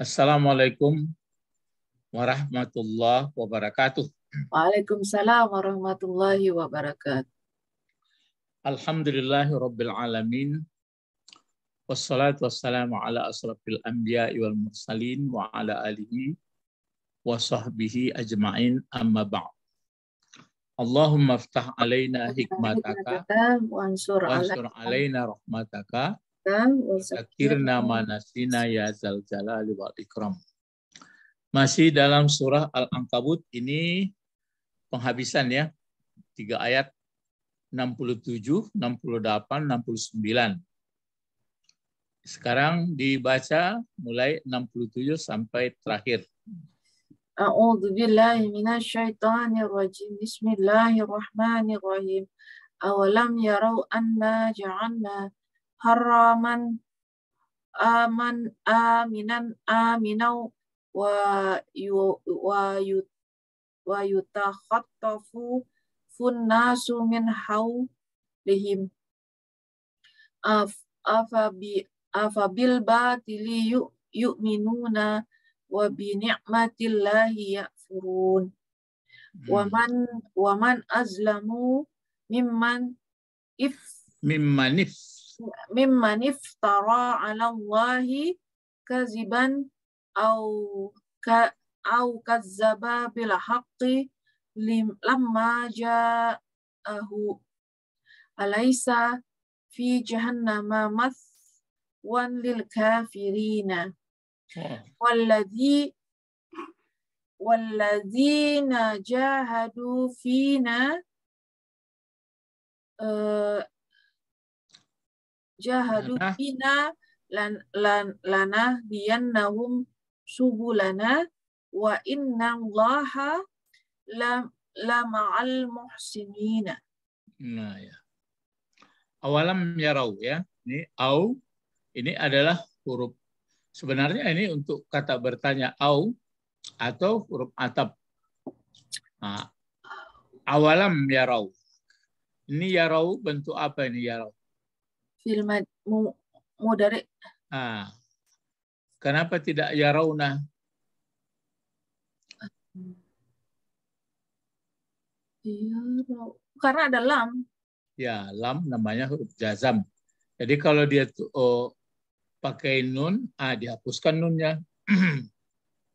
Assalamualaikum warahmatullahi wabarakatuh. Waalaikumsalam warahmatullahi wabarakatuh. Alhamdulillahi rabbil alamin. Wassalatu wassalamu ala asrafil anbiya wal mursalin wa ala alihi wa sahbihi ajma'in amma ba'd. Allahumma aftah alaina hikmataka wa ansur alaina rahmataka Zakirna manasina ya zal jalali wal ikram. Masih dalam surah Al-Ankabut ini penghabisan ya. Tiga ayat 67, 68, 69. Sekarang dibaca mulai 67 sampai terakhir. أعوذ billahi من الشيطان الرجيم بسم الله الرحمن الرحيم أولم haraman aman aminan aminau wa yu, wa yu, wa sumin hau min af afabi afabil batili yu minuna wa bi ni'matillahi yakfurun hmm. wa man wa man azlamu mimman if mimman if ممن افترى على الله كذبا أو ك أو كذب بالحق لما جاءه أليس في جهنم مثوى للكافرين والذي والذين جاهدوا فينا آه، jahadu bina lan, lan, lana nahum subulana wa inna allaha la, la ma'al muhsinina. Nah ya. Awalam yarau ya. Ini au ini adalah huruf sebenarnya ini untuk kata bertanya au atau huruf atap. Nah, awalam yarau. Ini yarau bentuk apa ini yarau? fil mudari. Ah. Kenapa tidak ya rauna? Ya karena ada lam. Ya, lam namanya huruf jazam. Jadi kalau dia tuh, oh, pakai nun, ah dihapuskan nunnya.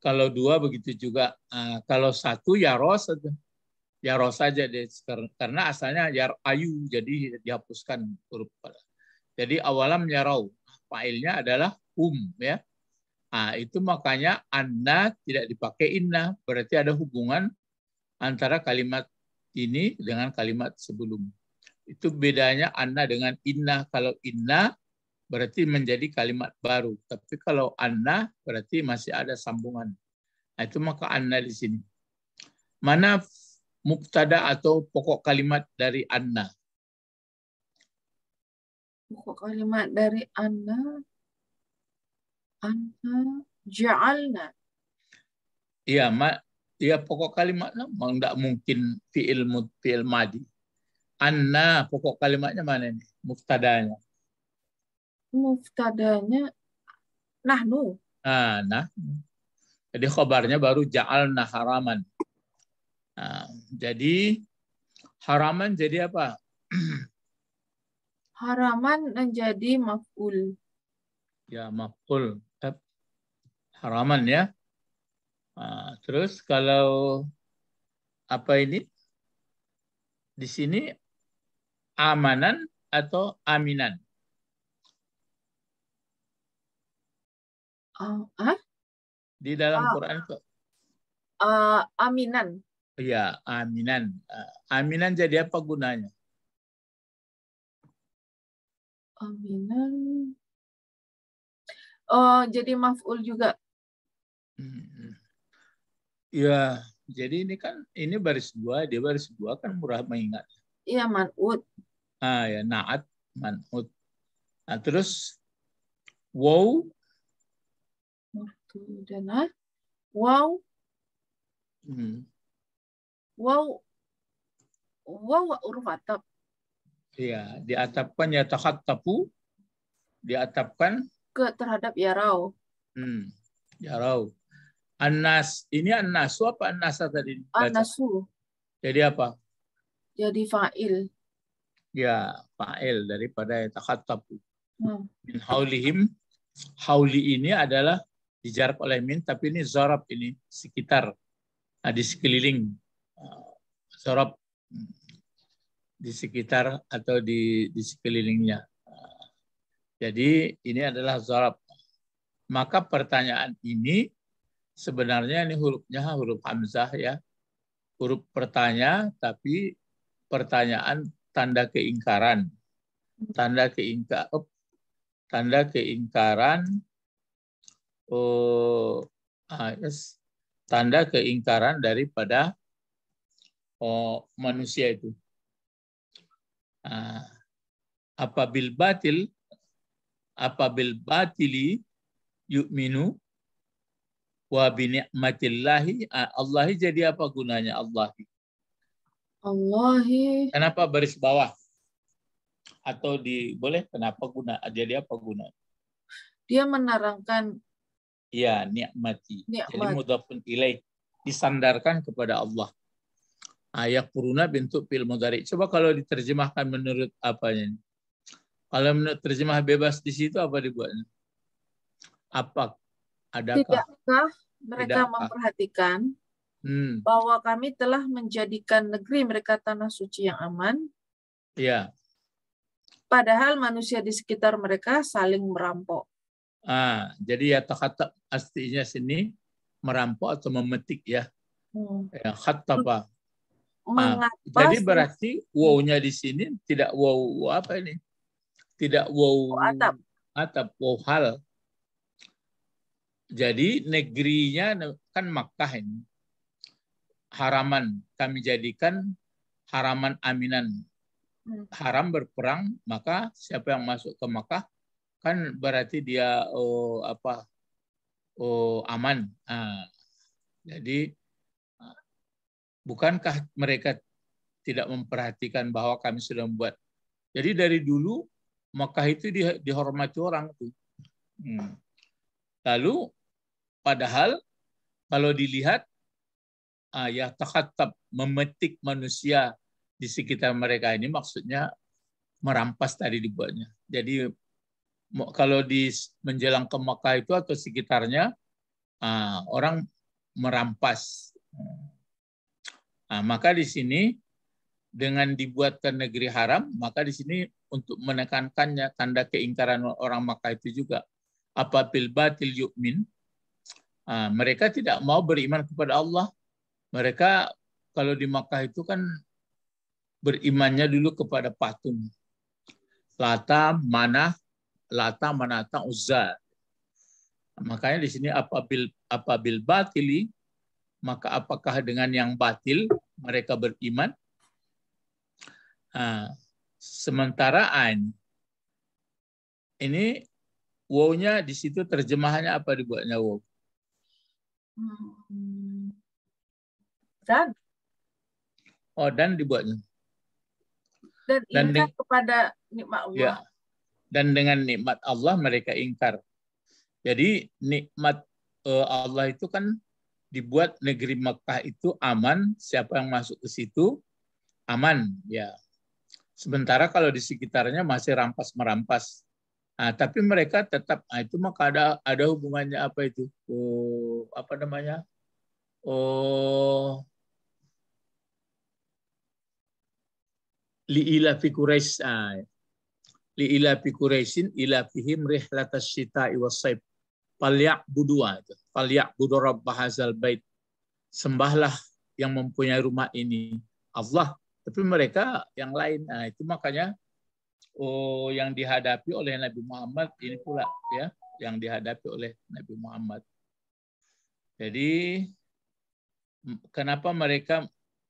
kalau dua begitu juga. Ah, kalau satu ya ros aja. Ya ros aja deh. karena asalnya ya ayu jadi dihapuskan huruf pada. Jadi awalam yarau. Failnya adalah um, ya. Nah, itu makanya anna tidak dipakai inna. Berarti ada hubungan antara kalimat ini dengan kalimat sebelum. Itu bedanya anna dengan inna. Kalau inna berarti menjadi kalimat baru. Tapi kalau anna berarti masih ada sambungan. Nah, itu maka anna di sini. Mana muktada atau pokok kalimat dari anna? Pokok kalimat dari anna anna ja'alna. Iya, mak ya pokok kalimatnya memang tidak mungkin fiil mud fiil madi. Anna pokok kalimatnya mana ini? Muftadanya. Muftadanya nahnu. Ah, nah. Jadi khabarnya baru ja'alna haraman. Ah, jadi haraman jadi apa? haraman menjadi maf'ul. Ya, maf'ul. Eh, haraman ya. Nah, terus kalau apa ini? Di sini amanan atau aminan? Uh, ah, huh? Ah? Di dalam uh, Quran kok. Uh, aminan. Ya aminan. aminan jadi apa gunanya? Aminan. Oh, oh, jadi maf'ul juga. Iya, Ya, jadi ini kan ini baris dua, dia baris dua kan murah mengingat. Iya, manut. Ah ya, naat manut. Nah, terus wow dan nah, wow hmm. wow wow huruf atap Iya, diatapkan ya tapu, diatapkan ke terhadap yarau. Hmm, yarau. Anas, ini anasu apa anasa tadi? Anasu. Jadi apa? Jadi fa'il. Ya, fa'il daripada tapu. Hmm. Min haulihim. Hauli ini adalah dijarak oleh min, tapi ini zarab ini, sekitar. Nah, di sekeliling. Ah, zarab. Hmm di sekitar atau di, di sekelilingnya. Jadi ini adalah zarab. Maka pertanyaan ini sebenarnya ini hurufnya huruf hamzah ya. Huruf pertanya tapi pertanyaan tanda keingkaran. Tanda keingkar tanda keingkaran oh ah, yes, tanda keingkaran daripada oh, manusia itu. Ah. apabil batil apabil batili yu'minu wa bi ni'matillahi ah, Allahi jadi apa gunanya Allahi Allahi kenapa baris bawah atau di boleh kenapa guna jadi apa guna dia menerangkan ya nikmati Nikmat. jadi pun ilaih disandarkan kepada Allah ayah puruna bentuk fil mudari. Coba kalau diterjemahkan menurut apanya? Kalau menurut terjemah bebas di situ apa dibuatnya? Apa? Adakah? Tidakkah mereka Tidakkah? memperhatikan hmm. bahwa kami telah menjadikan negeri mereka tanah suci yang aman? Ya. Padahal manusia di sekitar mereka saling merampok. Ah, jadi ya kata aslinya sini merampok atau memetik ya. Hmm. Ya, khattaba Ah, mengapa jadi berarti hmm. wow-nya di sini tidak wow, wow apa ini tidak wow, wow atap atap wow hal jadi negerinya kan Makkah ini haraman kami jadikan haraman aminan hmm. haram berperang maka siapa yang masuk ke Makkah kan berarti dia oh, apa oh, aman nah, jadi Bukankah mereka tidak memperhatikan bahwa kami sudah membuat? Jadi dari dulu Mekah itu dihormati orang tuh. Hmm. Lalu padahal kalau dilihat ah, ya takhatab memetik manusia di sekitar mereka ini maksudnya merampas tadi dibuatnya. Jadi kalau di menjelang ke Mekah itu atau sekitarnya ah, orang merampas hmm. Nah, maka di sini dengan dibuatkan negeri haram, maka di sini untuk menekankannya tanda keingkaran orang Makkah itu juga apa batil yukmin. Ah, mereka tidak mau beriman kepada Allah. Mereka kalau di Makkah itu kan berimannya dulu kepada patung. Lata, mana, Lata, Manata, Uzza. Makanya di sini apabil apabil batili maka apakah dengan yang batil mereka beriman? Nah, sementara ain ini wownya di situ terjemahannya apa dibuatnya wow? Hmm. Dan. Oh dan dibuatnya. Dan ingkar kepada nikmat Allah. Ya. Dan dengan nikmat Allah mereka ingkar. Jadi nikmat eh, Allah itu kan dibuat negeri Mekah itu aman, siapa yang masuk ke situ aman, ya. Sementara kalau di sekitarnya masih rampas-merampas. Nah, tapi mereka tetap nah itu maka ada ada hubungannya apa itu? Oh, apa namanya? Oh liila fi Quraisy. Ah, liila fi Quraisyin ila fihim rihlatas syita'i was Paliak budua itu. Palyak budorab bahazal bait. Sembahlah yang mempunyai rumah ini. Allah. Tapi mereka yang lain. Nah, itu makanya oh, yang dihadapi oleh Nabi Muhammad ini pula ya yang dihadapi oleh Nabi Muhammad. Jadi kenapa mereka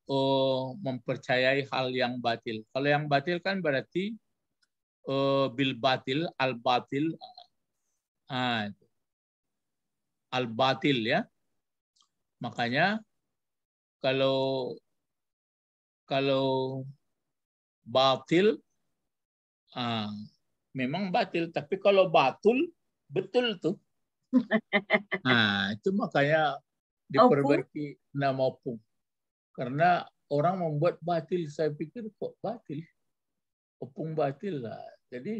oh, mempercayai hal yang batil? Kalau yang batil kan berarti oh, bil batil, al batil. Ah, al-batil ya. Makanya kalau kalau batil uh, memang batil tapi kalau batul betul tuh. Nah, itu makanya diperbaiki nama opung. Karena orang membuat batil, saya pikir kok batil. Opung batil lah. Jadi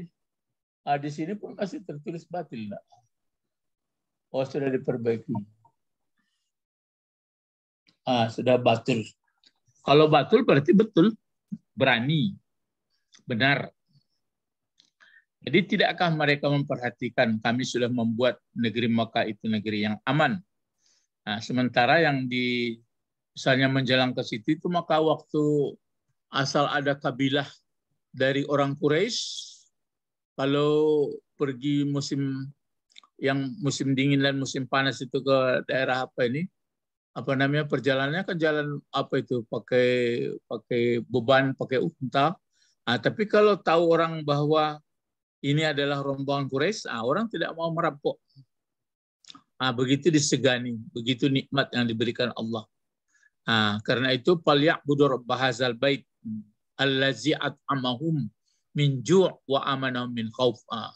uh, di sini pun masih tertulis batil lah. Oh, sudah diperbaiki. Ah, sudah batul. Kalau batul berarti betul, berani, benar. Jadi tidakkah mereka memperhatikan kami sudah membuat negeri Mekah itu negeri yang aman. Nah, sementara yang di misalnya menjelang ke situ itu maka waktu asal ada kabilah dari orang Quraisy kalau pergi musim yang musim dingin dan musim panas itu ke daerah apa ini apa namanya perjalanannya kan jalan apa itu pakai pakai beban pakai unta nah, tapi kalau tahu orang bahwa ini adalah rombongan Quraisy nah, orang tidak mau merampok nah, begitu disegani begitu nikmat yang diberikan Allah nah, karena itu paliak budur bahazal bait allazi at'amahum min ju' wa amanahum min khauf ah,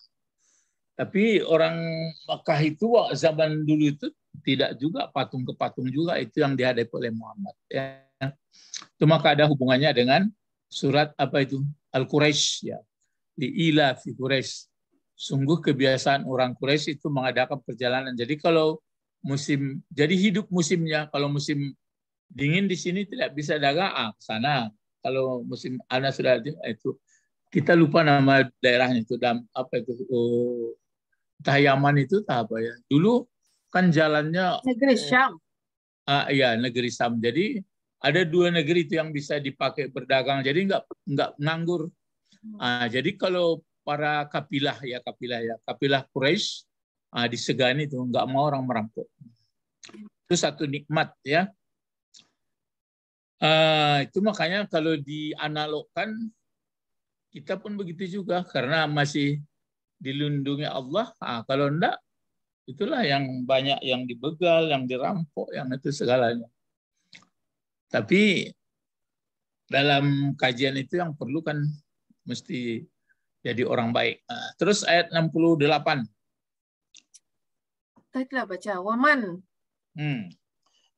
tapi orang Mekah itu zaman dulu itu tidak juga patung ke patung juga itu yang dihadapi oleh Muhammad. Ya. Itu maka ada hubungannya dengan surat apa itu Al Quraisy ya. Di ila fi Quraisy. Sungguh kebiasaan orang Quraisy itu mengadakan perjalanan. Jadi kalau musim jadi hidup musimnya kalau musim dingin di sini tidak bisa dagang ah, sana. Kalau musim panas sudah itu kita lupa nama daerahnya itu dam apa itu oh, Tahayaman itu tahap ya. Dulu kan jalannya negeri eh, Syam. Ah ya negeri Syam. Jadi ada dua negeri itu yang bisa dipakai berdagang. Jadi nggak nggak nganggur. Uh, jadi kalau para kapilah ya kapilah ya kapilah Quraisy uh, ah, disegani itu nggak mau orang merampok. Itu satu nikmat ya. Uh, itu makanya kalau dianalogkan kita pun begitu juga karena masih dilindungi Allah. Nah, kalau enggak, itulah yang banyak yang dibegal, yang dirampok, yang itu segalanya. Tapi dalam kajian itu yang perlu kan mesti jadi orang baik. Nah, terus ayat 68. Baiklah baca waman. Hmm.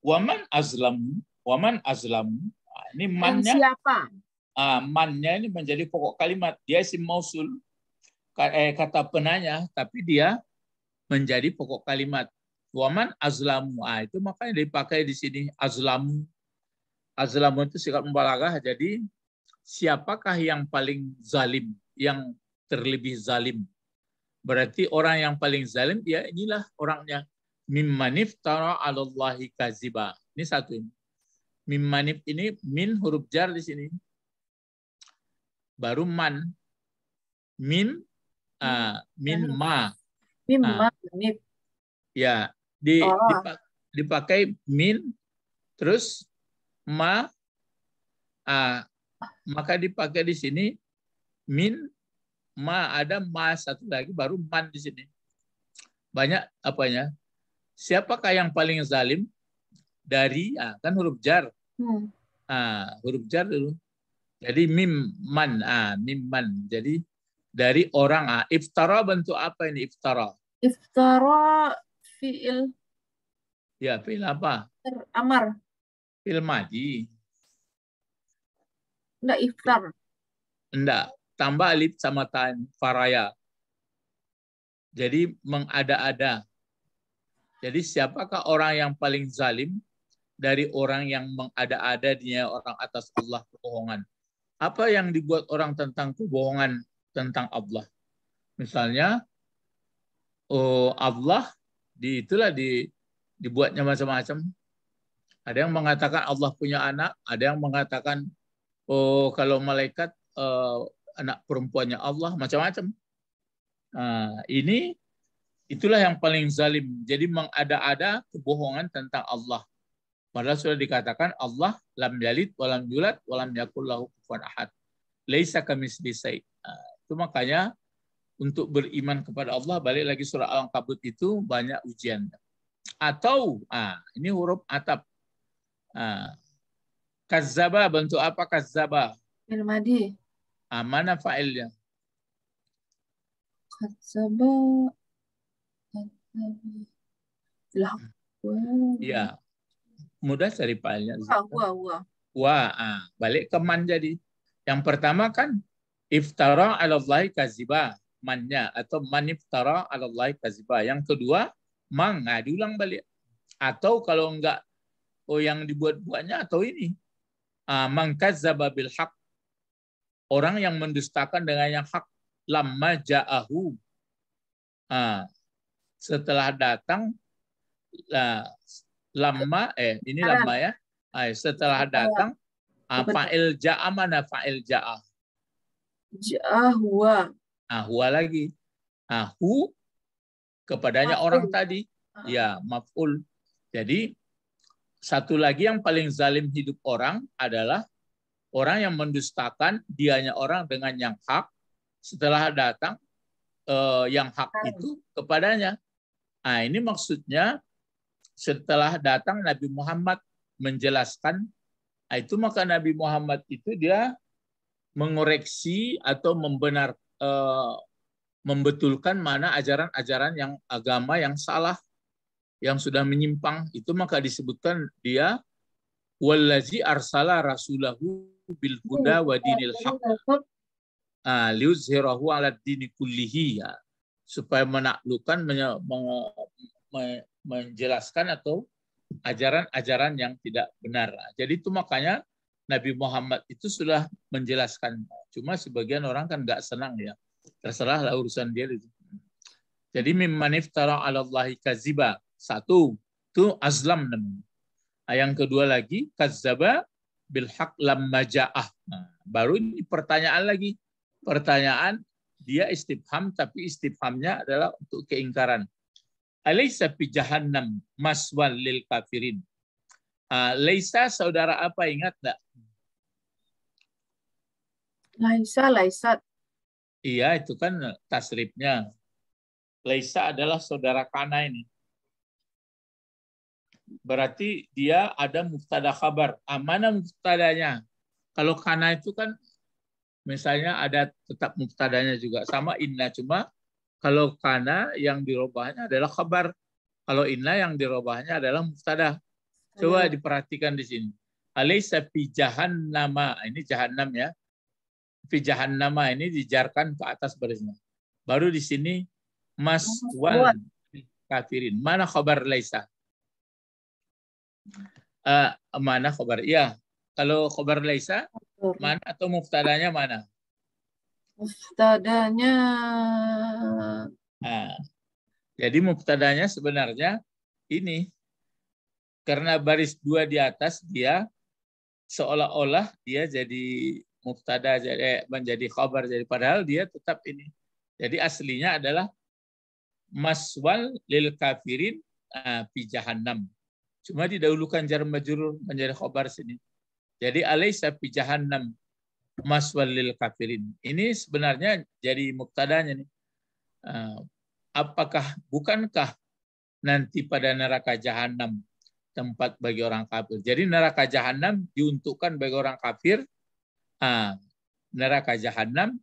Waman azlam, waman azlam. Ah, ini mannya. Dan siapa? Ah, mannya ini menjadi pokok kalimat. Dia si mausul eh, kata penanya, tapi dia menjadi pokok kalimat. Waman azlamu. Ah, itu makanya dipakai di sini azlamu. Azlamu itu sikap membalagah. jadi siapakah yang paling zalim, yang terlebih zalim. Berarti orang yang paling zalim ya inilah orangnya mimmanif tara alallahi kaziba. Ini satu ini. Mimmanif ini min huruf jar di sini. Baru man. Min uh, ah, hmm. min ma. Min ma Uh, ah. Ya, di, oh. dipakai min terus ma uh, maka dipakai di sini min ma ada ma satu lagi baru man di sini. Banyak apanya? Siapakah yang paling zalim dari uh, kan huruf jar. Hmm. Uh, huruf jar dulu. Jadi mim man, ah, mim man. Jadi dari orang. A. Iftara bentuk apa ini iftara? Iftara fi'il. Ya, fi'il apa? Amar. Fi'il madi. Enggak iftar. Enggak. Tambah alif sama tan faraya. Jadi mengada-ada. Jadi siapakah orang yang paling zalim dari orang yang mengada-ada dia orang atas Allah kebohongan? Apa yang dibuat orang tentang kebohongan tentang Allah. Misalnya oh Allah di itulah di dibuatnya macam-macam. Ada yang mengatakan Allah punya anak, ada yang mengatakan oh kalau malaikat uh, anak perempuannya Allah macam-macam. Nah, ini itulah yang paling zalim. Jadi mengada-ada kebohongan tentang Allah. Padahal sudah dikatakan Allah lam yalid walam yulad walam yakul lahu kufuwan ahad. Laisa kamislisai. Itu makanya untuk beriman kepada Allah balik lagi surah al kabut itu banyak ujian. Atau ah ini huruf atap. Ah, kazzaba bentuk apa kazaba? Ilmadi. Ah, mana fa'ilnya? lah Ya. Mudah cari fa'ilnya. Wah, wah, wah. Wah, ah. balik ke man jadi. Yang pertama kan Iftara Allahi kaziba mannya atau ala Allahi kaziba. Yang kedua, man diulang balik. Atau kalau enggak oh yang dibuat-buatnya atau ini. Uh, man bil haq. Orang yang mendustakan dengan yang hak lama ja'ahu. Uh, setelah datang uh, lama eh ini lama ya. Uh, setelah datang uh, fa'il ja'a mana fa'il ja'ah Ahwa. Ahwa lagi. Ahu ah, kepadanya maful. orang tadi. Ah. Ya, maf'ul. Jadi satu lagi yang paling zalim hidup orang adalah orang yang mendustakan dianya orang dengan yang hak setelah datang eh, yang hak ah. itu kepadanya. Nah, ini maksudnya setelah datang Nabi Muhammad menjelaskan itu maka Nabi Muhammad itu dia mengoreksi atau membenar uh, membetulkan mana ajaran-ajaran yang agama yang salah yang sudah menyimpang itu maka disebutkan dia wallazi arsala rasulahu bil huda wa dinil haq ah, ala dini kullihi ya. supaya menaklukkan menjelaskan atau ajaran-ajaran yang tidak benar. Jadi itu makanya Nabi Muhammad itu sudah menjelaskan. Cuma sebagian orang kan nggak senang ya. Terserahlah urusan dia. itu. Jadi mimman iftara ala Allahi kaziba. Satu, itu azlam namanya. Nah, yang kedua lagi, kazzaba bilhaq lamma ja'ah. Nah, baru ini pertanyaan lagi. Pertanyaan, dia istifham, tapi istifhamnya adalah untuk keingkaran. Alaysa fi jahannam maswal lil kafirin. Uh, ah, Leisa saudara apa ingat enggak? Laisa, Laisa. Iya, itu kan tasrifnya. Laisa adalah saudara Kana ini. Berarti dia ada muftada kabar. Amana ah, muftadanya? Kalau Kana itu kan misalnya ada tetap muftadanya juga. Sama Inna, cuma kalau Kana yang dirobahnya adalah kabar. Kalau Inna yang dirobahnya adalah muftada. Coba iya. diperhatikan di sini. Alaysa fi jahannama. Ini jahannam ya pijahan nama ini dijarkan ke atas barisnya. Baru di sini mas wal kafirin. Mana khabar laisa? Uh, mana khabar? Iya. kalau khabar laisa mana atau muftadanya mana? Muftadanya Uh, jadi muftadanya sebenarnya ini karena baris dua di atas dia seolah-olah dia jadi mubtada jadi menjadi khobar jadi padahal dia tetap ini jadi aslinya adalah maswal lil kafirin ah, fi jahannam cuma didahulukan jar majrur menjadi khobar sini jadi alaisa fi jahannam maswal lil kafirin ini sebenarnya jadi mubtadanya nih ah, apakah bukankah nanti pada neraka jahanam tempat bagi orang kafir. Jadi neraka jahanam diuntukkan bagi orang kafir ah, neraka jahanam,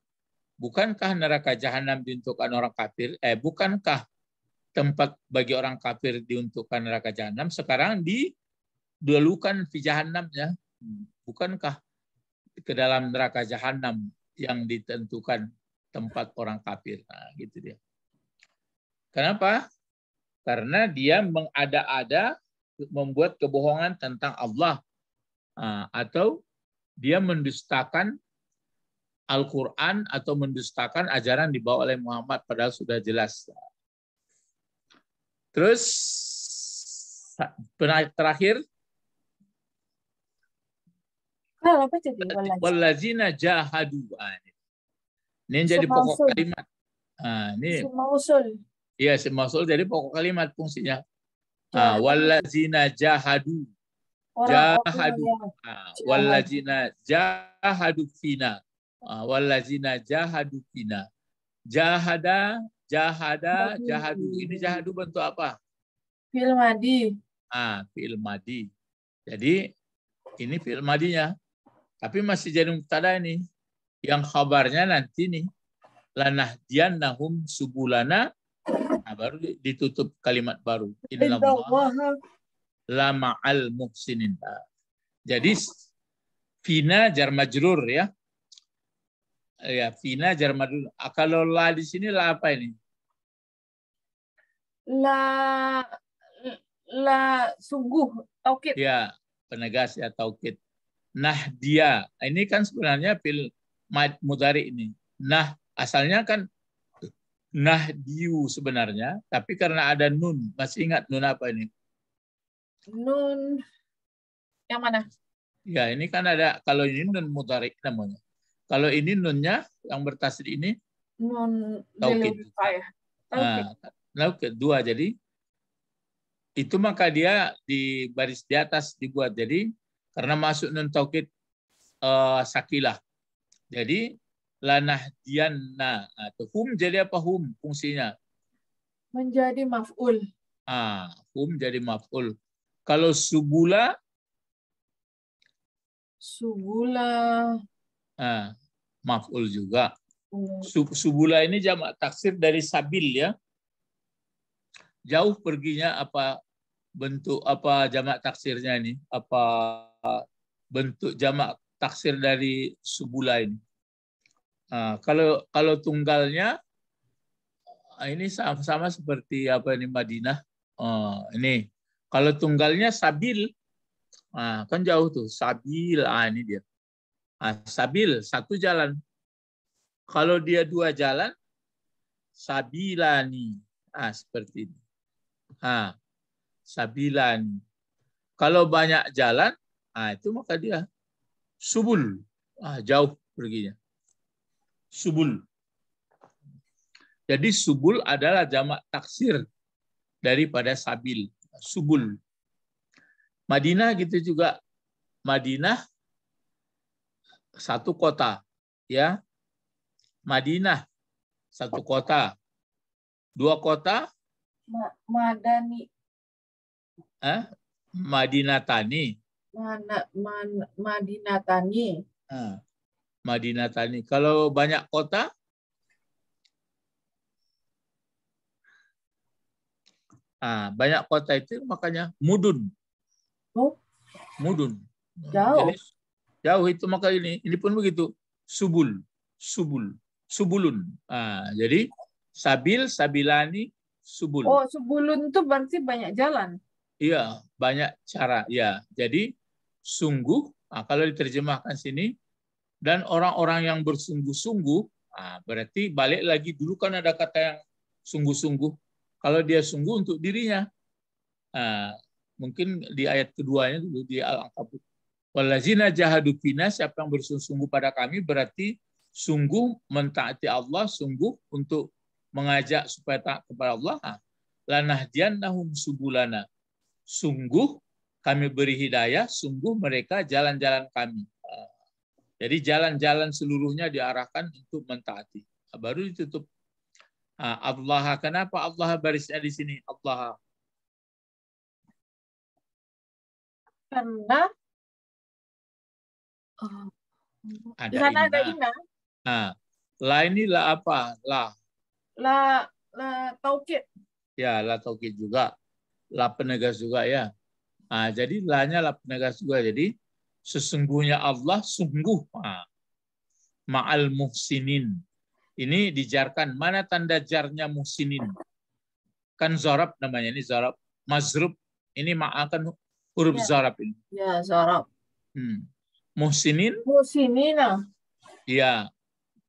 bukankah neraka jahanam diuntukkan orang kafir? Eh, bukankah tempat bagi orang kafir diuntukkan neraka jahanam? Sekarang di dulukan fi jahanamnya, hmm, bukankah ke dalam neraka jahanam yang ditentukan tempat orang kafir? Nah, gitu dia. Kenapa? Karena dia mengada-ada membuat kebohongan tentang Allah ah, atau dia mendustakan Al-Quran atau mendustakan ajaran dibawa oleh Muhammad padahal sudah jelas. Terus terakhir Walazina jahadu. Ah, ini yang jadi pokok kalimat. Ah, ini. Semausul. Iya, semausul jadi pokok kalimat fungsinya. Iya. Ah, Walazina jahadu jahadu ah, wallajina jahadu fina ah, wallajina jahadu fina jahada jahada jahadu ini jahadu bentuk apa fi'il madi ah fi'il madi jadi ini fi'il madinya tapi masih jadi mubtada ini yang kabarnya nanti nih lanah dian nahum subulana nah, baru ditutup kalimat baru innallaha lama al muhsinin. Jadi fina jar majrur ya. Ya, fina jar majrur. Ah, kalau la di sini la apa ini? La la sungguh taukid. Ya, penegas ya taukid. Nah dia, ini kan sebenarnya fil mudari ini. Nah, asalnya kan nah diu sebenarnya, tapi karena ada nun, masih ingat nun apa ini? nun yang mana? Ya, ini kan ada kalau ini nun mutarik namanya. Kalau ini nunnya yang bertasdid ini nun taukid. Nah, ya. dua jadi itu maka dia di baris di atas dibuat jadi karena masuk nun taukid uh, eh, sakilah. Jadi lanah dianna atau ah, hum jadi apa hum fungsinya? Menjadi maf'ul. Ah, hum jadi maf'ul. Kalau subula? Subula. Ah, maf'ul juga. Hmm. Sub, subula ini jamak taksir dari sabil ya. Jauh perginya apa bentuk apa jamak taksirnya ini? Apa bentuk jamak taksir dari subula ini? Nah, kalau kalau tunggalnya ah, ini sama, sama seperti apa ini Madinah. Oh, ini kalau tunggalnya sabil, nah, kan jauh tuh. Sabil, ah, ini dia. Ah, sabil, satu jalan. Kalau dia dua jalan, sabilani. Ah, seperti ini. Ah, sabilani. Kalau banyak jalan, ah, itu maka dia subul. Ah, jauh perginya. Subul. Jadi subul adalah jamak taksir daripada sabil subul. Madinah gitu juga. Madinah satu kota, ya. Madinah satu kota. Dua kota? Madani. Eh? Madinatani. Madinatani. Eh. Madinatani. Kalau banyak kota? Nah, banyak kota itu makanya mudun. Oh. Mudun. Jauh. Jadi, jauh itu maka ini ini pun begitu. Subul, subul, subulun. ah jadi sabil, sabilani, subul. Oh, subulun itu berarti banyak jalan. Iya, banyak cara. Ya, jadi sungguh ah kalau diterjemahkan sini dan orang-orang yang bersungguh-sungguh, ah berarti balik lagi dulu kan ada kata yang sungguh-sungguh kalau dia sungguh untuk dirinya. Nah, mungkin di ayat keduanya dulu di Al-Ankabut. Walazina jahadu fina, siapa yang bersungguh-sungguh pada kami berarti sungguh mentaati Allah, sungguh untuk mengajak supaya taat kepada Allah. Nah, nahum subulana. Sungguh kami beri hidayah, sungguh mereka jalan-jalan kami. Nah, jadi jalan-jalan seluruhnya diarahkan untuk mentaati. Nah, baru ditutup Allah. Ah, kenapa Allah barisnya di sini? Allah. Karena oh. ada di sana ada ina. Nah, la ini la apa? La. La la taukid. Ya, la taukid juga. La penegas juga ya. Nah, jadi la-nya la penegas juga. Jadi sesungguhnya Allah sungguh nah, ma'al muhsinin ini dijarkan. Mana tanda jarnya muhsinin? Kan zorab namanya ini zorab. Mazrub. Ini ma'akan huruf ya. zorab ini. Ya, zorab. Hmm. Muhsinin? Muhsinina. Ya.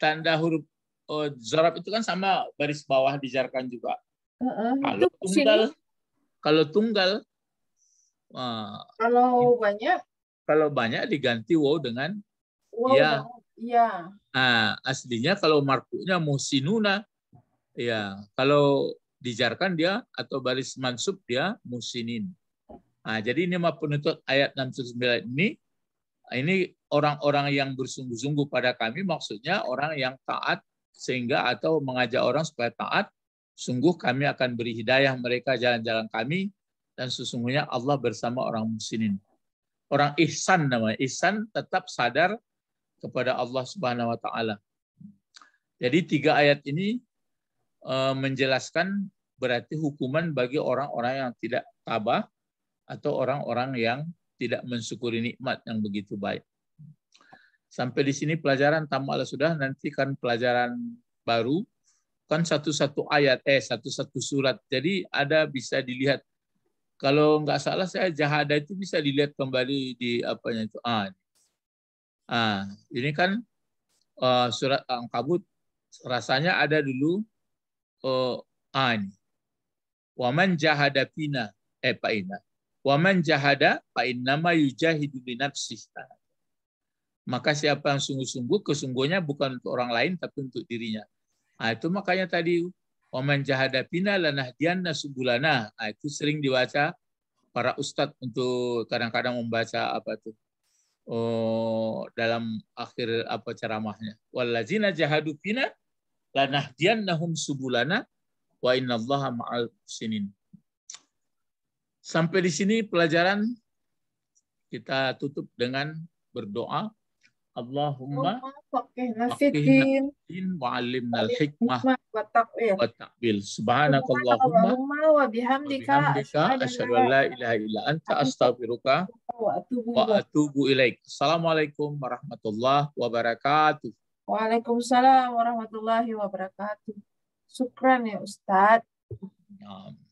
Tanda huruf uh, zorab itu kan sama baris bawah dijarkan juga. Uh -uh. Kalau itu tunggal, kalau tunggal, uh, kalau banyak, kalau banyak diganti wow dengan wow, ya. Iya. Nah, aslinya kalau marfu'nya musinuna ya, kalau dijarkan dia atau baris mansub dia musinin. Nah, jadi ini mah penutup ayat 69 ini ini orang-orang yang bersungguh-sungguh pada kami maksudnya orang yang taat sehingga atau mengajak orang supaya taat sungguh kami akan beri hidayah mereka jalan-jalan kami dan sesungguhnya Allah bersama orang musinin. Orang ihsan namanya. Ihsan tetap sadar kepada Allah Subhanahu wa taala. Jadi tiga ayat ini eh, menjelaskan berarti hukuman bagi orang-orang yang tidak tabah atau orang-orang yang tidak mensyukuri nikmat yang begitu baik. Sampai di sini pelajaran tamu Allah sudah nanti kan pelajaran baru kan satu-satu ayat eh satu-satu surat. Jadi ada bisa dilihat kalau nggak salah saya jahada itu bisa dilihat kembali di apanya itu ah Ah, ini kan uh, surat Al-Kabut rasanya ada dulu uh, ah ini. Waman jahada pina eh Pak Ina. Waman jahada Pak Innama yujahidu Maka siapa yang sungguh-sungguh kesungguhnya bukan untuk orang lain tapi untuk dirinya. Nah, itu makanya tadi waman jahada pina lanahdianna subulana. Nah, itu sering dibaca para ustadz untuk kadang-kadang membaca apa tuh Oh, dalam akhir apa ceramahnya. Wallazina jahadu fina lanahdiyannahum subulana wa innallaha ma'al sinin. Sampai di sini pelajaran kita tutup dengan berdoa Allahumma faqqihna wa 'allimna al-hikmah wa ta'wil. Subhanakallahumma wa bihamdika asyhadu an la ilaha illa anta astaghfiruka wa atubu ilaik. Assalamualaikum warahmatullahi wabarakatuh. Waalaikumsalam warahmatullahi wabarakatuh. Syukran ya Ustaz. Ya.